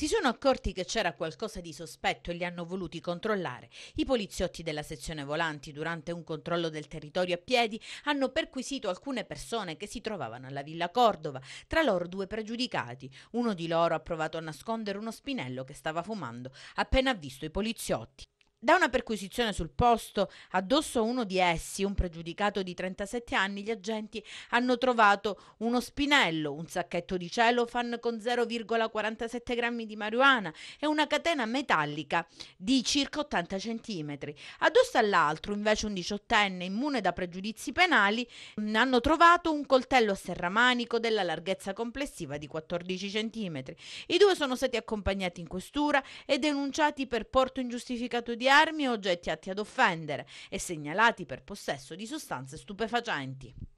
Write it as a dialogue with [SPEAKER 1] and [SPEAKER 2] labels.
[SPEAKER 1] Si sono accorti che c'era qualcosa di sospetto e li hanno voluti controllare. I poliziotti della sezione volanti, durante un controllo del territorio a piedi, hanno perquisito alcune persone che si trovavano alla Villa Cordova, tra loro due pregiudicati. Uno di loro ha provato a nascondere uno spinello che stava fumando, appena visto i poliziotti. Da una perquisizione sul posto, addosso a uno di essi, un pregiudicato di 37 anni, gli agenti hanno trovato uno spinello, un sacchetto di celofan con 0,47 grammi di marijuana e una catena metallica di circa 80 centimetri. Addosso all'altro, invece, un diciottenne immune da pregiudizi penali, mm, hanno trovato un coltello a serramanico della larghezza complessiva di 14 centimetri. I due sono stati accompagnati in questura e denunciati per porto ingiustificato di armi o oggetti atti ad offendere e segnalati per possesso di sostanze stupefacenti.